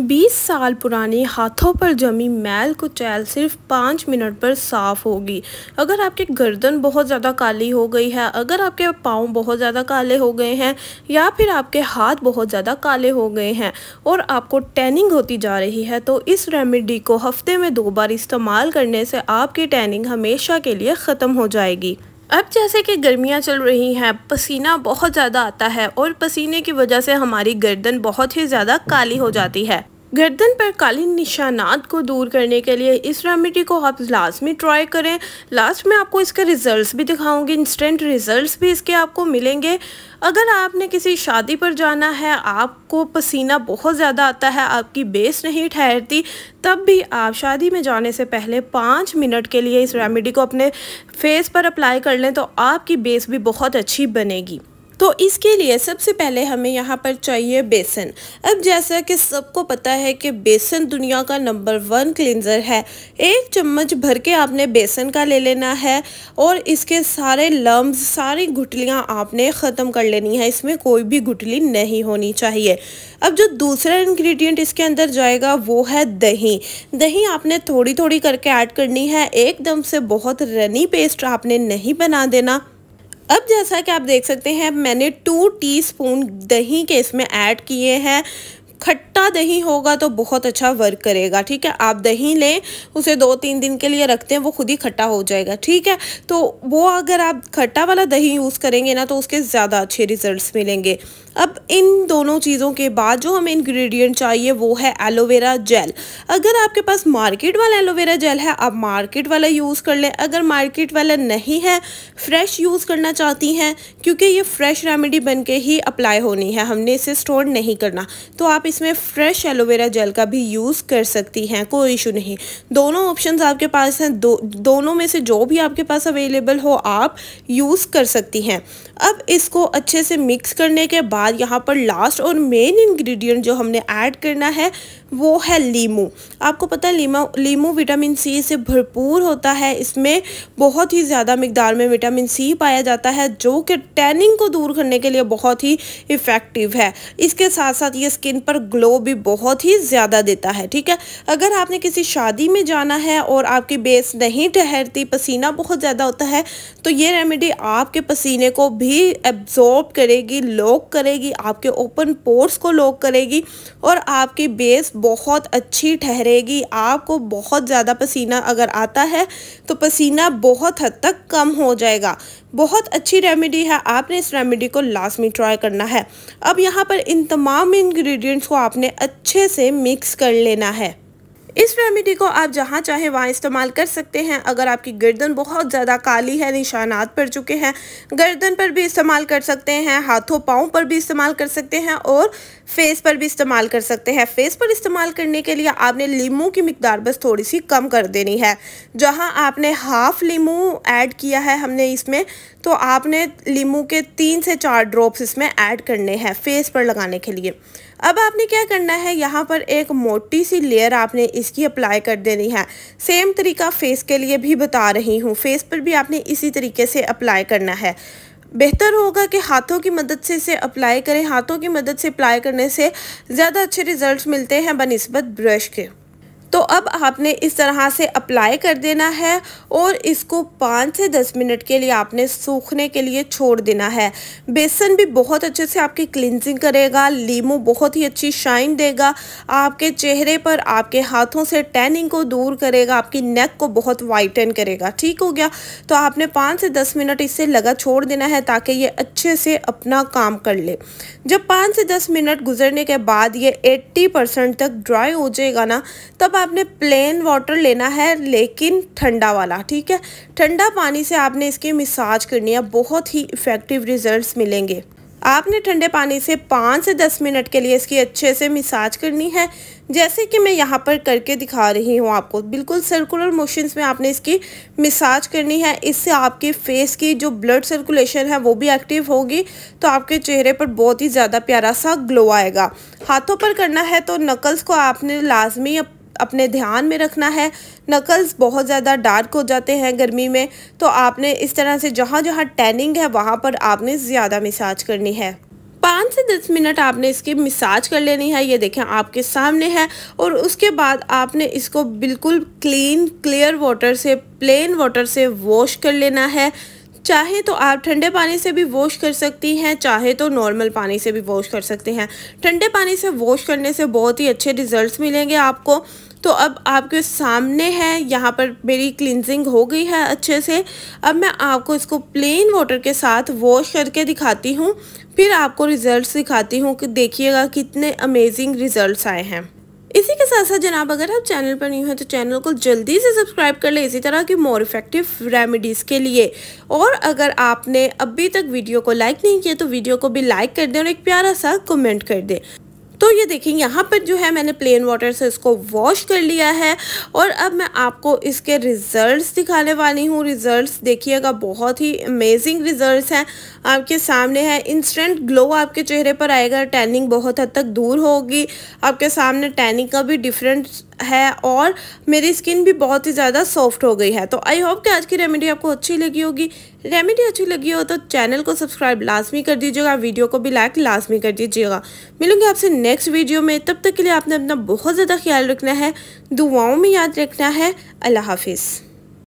20 साल पुरानी हाथों पर जमी मैल कुचैल सिर्फ पाँच मिनट पर साफ़ होगी अगर आपकी गर्दन बहुत ज़्यादा काली हो गई है अगर आपके पाँव बहुत ज़्यादा काले हो गए हैं या फिर आपके हाथ बहुत ज़्यादा काले हो गए हैं और आपको टैनिंग होती जा रही है तो इस रेमेडी को हफ्ते में दो बार इस्तेमाल करने से आपकी टैनिंग हमेशा के लिए ख़त्म हो जाएगी अब जैसे कि गर्मियाँ चल रही हैं पसीना बहुत ज़्यादा आता है और पसीने की वजह से हमारी गर्दन बहुत ही ज़्यादा काली हो जाती है गर्दन पर कालीन निशानात को दूर करने के लिए इस रेमेडी को आप लास्ट में ट्राई करें लास्ट में आपको इसके रिजल्ट्स भी दिखाऊंगी इंस्टेंट रिजल्ट्स भी इसके आपको मिलेंगे अगर आपने किसी शादी पर जाना है आपको पसीना बहुत ज़्यादा आता है आपकी बेस नहीं ठहरती तब भी आप शादी में जाने से पहले पाँच मिनट के लिए इस रेमेडी को अपने फेस पर अप्लाई कर लें तो आपकी बेस भी बहुत अच्छी बनेगी तो इसके लिए सबसे पहले हमें यहाँ पर चाहिए बेसन अब जैसा कि सबको पता है कि बेसन दुनिया का नंबर वन क्लिनज़र है एक चम्मच भर के आपने बेसन का ले लेना है और इसके सारे लम्ब सारी गुटलियाँ आपने ख़त्म कर लेनी है इसमें कोई भी गुटली नहीं होनी चाहिए अब जो दूसरा इन्ग्रीडियंट इसके अंदर जाएगा वो है दही दही आपने थोड़ी थोड़ी करके ऐड करनी है एकदम से बहुत रनी पेस्ट आपने नहीं बना देना अब जैसा कि आप देख सकते हैं मैंने टू टीस्पून दही के इसमें ऐड किए हैं खट्टा दही होगा तो बहुत अच्छा वर्क करेगा ठीक है आप दही लें उसे दो तीन दिन के लिए रखते हैं वो खुद ही खट्टा हो जाएगा ठीक है तो वो अगर आप खट्टा वाला दही यूज़ करेंगे ना तो उसके ज़्यादा अच्छे रिजल्ट्स मिलेंगे अब इन दोनों चीज़ों के बाद जो हमें इंग्रेडिएंट चाहिए वो है एलोवेरा जेल अगर आपके पास मार्केट वाला एलोवेरा जेल है आप मार्केट वाला यूज़ कर लें अगर मार्केट वाला नहीं है फ्रेश यूज़ करना चाहती हैं क्योंकि ये फ्रेश रेमेडी बन के ही अप्लाई होनी है हमने इसे स्टोर नहीं करना तो आप इसमें फ्रेश एलोवेरा जेल का भी यूज़ कर सकती हैं कोई इशू नहीं दोनों ऑप्शंस आपके पास हैं दो दोनों में से जो भी आपके पास अवेलेबल हो आप यूज़ कर सकती हैं अब इसको अच्छे से मिक्स करने के बाद यहाँ पर लास्ट और मेन इंग्रेडिएंट जो हमने ऐड करना है वो है लीमू आपको पता है लीमा लीमू विटामिन सी से भरपूर होता है इसमें बहुत ही ज़्यादा मकदार में विटामिन सी पाया जाता है जो कि टैनिंग को दूर करने के लिए बहुत ही इफ़ेक्टिव है इसके साथ साथ ये स्किन पर ग्लो भी बहुत ही ज़्यादा देता है ठीक है अगर आपने किसी शादी में जाना है और आपकी बेस नहीं ठहरती पसीना बहुत ज़्यादा होता है तो ये रेमेडी आपके पसीने को भी एब्जॉर्ब करेगी लॉक करेगी आपके ओपन पोर्स को लॉक करेगी और आपकी बेस बहुत अच्छी ठहरेगी आपको बहुत ज़्यादा पसीना अगर आता है तो पसीना बहुत हद तक कम हो जाएगा बहुत अच्छी रेमेडी है आपने इस रेमेडी को में ट्राई करना है अब यहाँ पर इन तमाम इन्ग्रीडियंट्स को आपने अच्छे से मिक्स कर लेना है इस रेमेडी को आप जहाँ चाहे वहाँ इस्तेमाल कर सकते हैं अगर आपकी गर्दन बहुत ज़्यादा काली है निशानात पड़ चुके हैं गर्दन पर भी इस्तेमाल कर सकते हैं हाथों पाँव पर भी इस्तेमाल कर सकते हैं और फेस पर भी इस्तेमाल कर सकते हैं फेस पर इस्तेमाल करने के लिए आपने लीमू की मकदार बस थोड़ी सी कम कर देनी है जहाँ आपने हाफ लीमू ऐड किया है हमने इसमें तो आपने लीमू के तीन से चार ड्रॉप्स इसमें ऐड करने हैं फेस पर लगाने के लिए अब आपने क्या करना है यहाँ पर एक मोटी सी लेयर आपने इसकी अप्लाई कर देनी है सेम तरीका फेस के लिए भी बता रही हूँ फेस पर भी आपने इसी तरीके से अप्लाई करना है बेहतर होगा कि हाथों की मदद से इसे अप्लाई करें हाथों की मदद से अप्लाई करने से ज़्यादा अच्छे रिजल्ट्स मिलते हैं बनस्बत ब्रश के तो अब आपने इस तरह से अप्लाई कर देना है और इसको पाँच से दस मिनट के लिए आपने सूखने के लिए छोड़ देना है बेसन भी बहुत अच्छे से आपकी क्लिनजिंग करेगा लीमू बहुत ही अच्छी शाइन देगा आपके चेहरे पर आपके हाथों से टैनिंग को दूर करेगा आपकी नेक को बहुत वाइटन करेगा ठीक हो गया तो आपने पाँच से दस मिनट इसे लगा छोड़ देना है ताकि ये अच्छे से अपना काम कर ले जब पाँच से दस मिनट गुजरने के बाद ये एट्टी परसेंट तक ड्राई हो जाएगा ना तब आप आपने प्लेन वाटर लेना है लेकिन ठंडा वाला ठीक है ठंडा पानी से आपने इसकी मिसाज करनी है बहुत ही इफ़ेक्टिव रिजल्ट्स मिलेंगे आपने ठंडे पानी से पाँच से दस मिनट के लिए इसकी अच्छे से मिसाज करनी है जैसे कि मैं यहाँ पर करके दिखा रही हूँ आपको बिल्कुल सर्कुलर मोशंस में आपने इसकी मिसाज करनी है इससे आपके फेस की जो ब्लड सर्कुलेशन है वो भी एक्टिव होगी तो आपके चेहरे पर बहुत ही ज़्यादा प्यारा सा ग्लो आएगा हाथों पर करना है तो नकल्स को आपने लाजमी अपने ध्यान में रखना है नकल्स बहुत ज़्यादा डार्क हो जाते हैं गर्मी में तो आपने इस तरह से जहाँ जहाँ टैनिंग है वहाँ पर आपने ज़्यादा मिसाज करनी है पाँच से दस मिनट आपने इसकी मिसाज कर लेनी है ये देखें आपके सामने है और उसके बाद आपने इसको बिल्कुल क्लीन क्लियर वाटर से प्लेन वाटर से वॉश कर लेना है चाहे तो आप ठंडे पानी से भी वॉश कर सकती हैं चाहे तो नॉर्मल पानी से भी वॉश कर सकते हैं ठंडे पानी से वॉश करने से बहुत ही अच्छे रिजल्ट्स मिलेंगे आपको तो अब आपके सामने है यहाँ पर मेरी क्लिनजिंग हो गई है अच्छे से अब मैं आपको इसको प्लेन वाटर के साथ वॉश करके दिखाती हूँ फिर आपको रिज़ल्ट दिखाती हूँ कि देखिएगा कितने अमेजिंग रिज़ल्ट आए हैं इसी के साथ साथ जनाब अगर आप चैनल पर न्यू हैं तो चैनल को जल्दी से सब्सक्राइब कर लें इसी तरह की मोर इफेक्टिव रेमेडीज़ के लिए और अगर आपने अभी तक वीडियो को लाइक नहीं किया तो वीडियो को भी लाइक कर दें और एक प्यारा सा कमेंट कर दें तो ये देखें यहाँ पर जो है मैंने प्लेन वाटर से इसको वॉश कर लिया है और अब मैं आपको इसके रिज़ल्ट्स दिखाने वाली हूँ रिज़ल्ट्स देखिएगा बहुत ही अमेजिंग रिज़ल्ट्स हैं आपके सामने है इंस्टेंट ग्लो आपके चेहरे पर आएगा टैनिंग बहुत हद तक दूर होगी आपके सामने टैनिंग का भी डिफरेंट है और मेरी स्किन भी बहुत ही ज़्यादा सॉफ्ट हो गई है तो आई होप कि आज की रेमेडी आपको अच्छी लगी होगी रेमेडी अच्छी लगी हो तो चैनल को सब्सक्राइब लाजमी कर दीजिएगा वीडियो को भी लाइक लाजमी कर दीजिएगा मिलूंगी आपसे नेक्स्ट वीडियो में तब तक के लिए आपने अपना बहुत ज़्यादा ख्याल रखना है दुआओं में याद रखना है अल्लाह हाफिज़